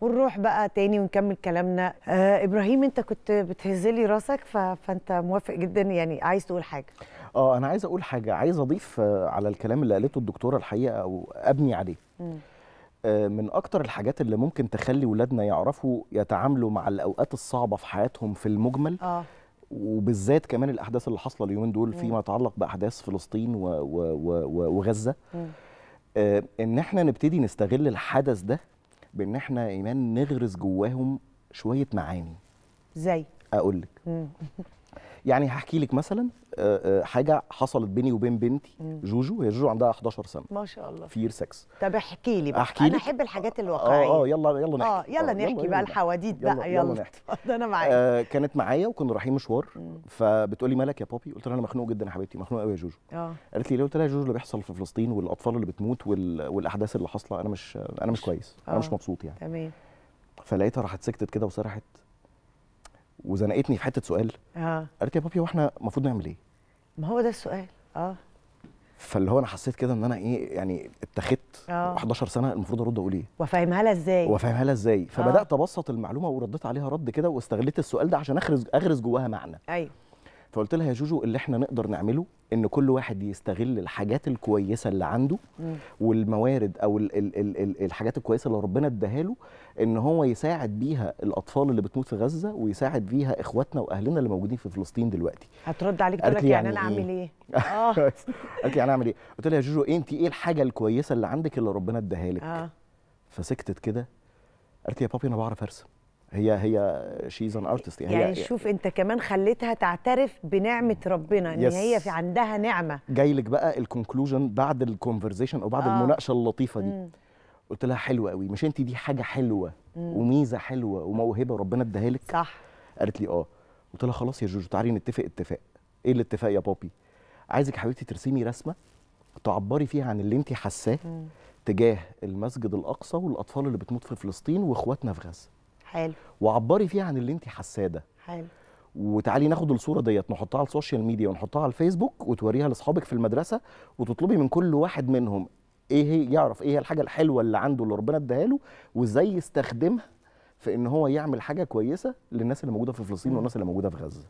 ونروح بقى تاني ونكمل كلامنا آه ابراهيم انت كنت بتهزلي راسك ف... فانت موافق جدا يعني عايز تقول حاجه اه انا عايز اقول حاجه عايز اضيف آه، على الكلام اللي قالته الدكتوره الحقيقه او ابني عليه آه، من اكتر الحاجات اللي ممكن تخلي ولادنا يعرفوا يتعاملوا مع الاوقات الصعبه في حياتهم في المجمل آه. وبالذات كمان الاحداث اللي حاصله اليومين دول فيما يتعلق باحداث فلسطين و و و وغزه آه ان احنا نبتدي نستغل الحدث ده بان احنا ايمان نغرس جواهم شويه معاني زي اقول لك يعني هحكي لك مثلا آه، آه، حاجه حصلت بيني وبين بنتي جوجو هي جوجو عندها 11 سنه ما شاء الله في يير سكس طب احكي لي بقى أحكي انا احب الحاجات آه، الواقعيه اه اه يلا يلا نحكي اه يلا نحكي يلا بقى الحواديت بقى يلا, يلا نحكي انا معاك آه كانت معايا وكنا رايحين مشوار فبتقولي مالك يا بابي قلت لها انا مخنوق جدا يا حبيبتي مخنوق قوي يا جوجو اه قالت لي ليه قلت لها يا جوجو اللي بيحصل في فلسطين والاطفال اللي بتموت وال... والاحداث اللي حاصله انا مش انا مش كويس انا مش مبسوط يعني تمام فلقيتها راحت سكتت كده وسرحت وزنقتني في حته سؤال اه قالت يا بابي هو احنا المفروض نعمل ايه؟ ما هو ده السؤال اه فاللي هو انا حسيت كده ان انا ايه يعني اتخذت 11 آه. سنه المفروض ارد اقول ايه وافهمها لها ازاي وافهمها لها ازاي فبدات آه. ابسط المعلومه ورديت عليها رد كده واستغليت السؤال ده عشان اخرج اغرز جواها معنى ايوه فقلت لها يا جوجو اللي احنا نقدر نعمله ان كل واحد يستغل الحاجات الكويسه اللي عنده م. والموارد او الـ الـ الـ الـ الحاجات الكويسه اللي ربنا اداها له ان هو يساعد بيها الاطفال اللي بتموت في غزه ويساعد بيها اخواتنا واهلنا اللي موجودين في فلسطين دلوقتي هترد عليك تقول لي يعني, يعني انا إيه؟ اعمل ايه اه قالت لي انا يعني اعمل ايه قلت لها يا جوجو انت ايه الحاجه الكويسه اللي عندك اللي ربنا اداها لك آه. فسكتت كده قالت لي يا بابي انا بعرف ارسم هي هي شي از ان ارتست يعني, يعني شوف انت كمان خليتها تعترف بنعمه ربنا ان يس هي في عندها نعمه جاي لك بقى الكونكلوجن بعد الكونفرزيشن او بعد آه. المناقشه اللطيفه دي مم. قلت لها حلوه قوي مش انت دي حاجه حلوه مم. وميزه حلوه وموهبه ربنا اداها لك صح قالت لي اه قلت لها خلاص يا جوجو تعالي نتفق اتفاق ايه الاتفاق يا بابي عايزك حبيبتي ترسمي رسمه تعبري فيها عن اللي انت حاساه تجاه المسجد الاقصى والاطفال اللي بتموت في فلسطين واخواتنا في غزه حلو وعبري فيها عن اللي انت حاساه ده حلو وتعالي ناخد الصوره ديت نحطها على السوشيال ميديا ونحطها على الفيسبوك وتوريها لاصحابك في المدرسه وتطلبي من كل واحد منهم ايه هي يعرف ايه هي الحاجه الحلوه اللي عنده اللي ربنا اداها له وازاي يستخدمها في ان هو يعمل حاجه كويسه للناس اللي موجوده في فلسطين والناس اللي موجوده في غزه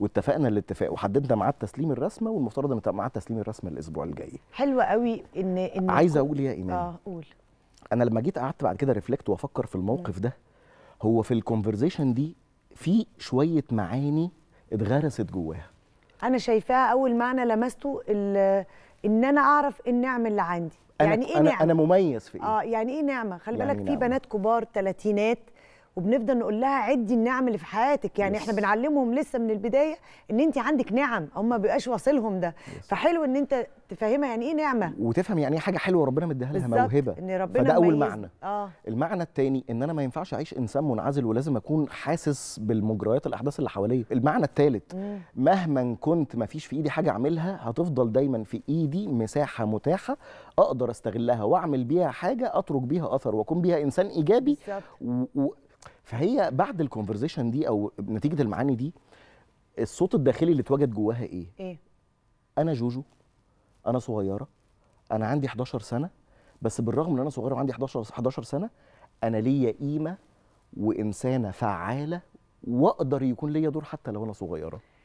واتفقنا الاتفاق وحددنا ميعاد تسليم الرسمه والمفترض ان ميعاد تسليم الرسمه الاسبوع الجاي حلوه قوي ان ان عايزه اقول إيه يا ايمان اه قول انا لما جيت قعدت بعد كده ريفلكت وافكر في الموقف ده هو في الكونفرزيشن دي في شويه معاني اتغرست جواها انا شايفاها اول معنى لمسته ان انا اعرف إيه النعمه اللي عندي يعني أنا ايه أنا نعمه انا مميز في ايه اه يعني ايه نعمه خلي يعني بالك في بنات كبار ثلاثينات وبنفضل نقول لها عدي النعم اللي في حياتك يعني yes. احنا بنعلمهم لسه من البدايه ان انت عندك نعم هم ما بيبقاش واصلهم ده yes. فحلو ان انت تفهمها يعني ايه نعمه وتفهم يعني ايه حاجه حلوه ربنا مديها لها موهبه إن ربنا فده اول معنى آه. المعنى الثاني ان انا ما ينفعش اعيش انسان منعزل ولازم اكون حاسس بالمجريات الاحداث اللي حواليا المعنى الثالث مهما كنت ما فيش في ايدي حاجه اعملها هتفضل دايما في ايدي مساحه متاحه اقدر استغلها واعمل بيها حاجه اترك بيها اثر واكون بيها انسان ايجابي بالزبط. و... فهي بعد الكونفرزيشن دي او نتيجه المعاني دي الصوت الداخلي اللي اتوجد جواها ايه؟ ايه؟ انا جوجو انا صغيره انا عندي 11 سنه بس بالرغم ان انا صغيره وعندي 11 11 سنه انا ليا قيمه وانسانه فعاله واقدر يكون ليا دور حتى لو انا صغيره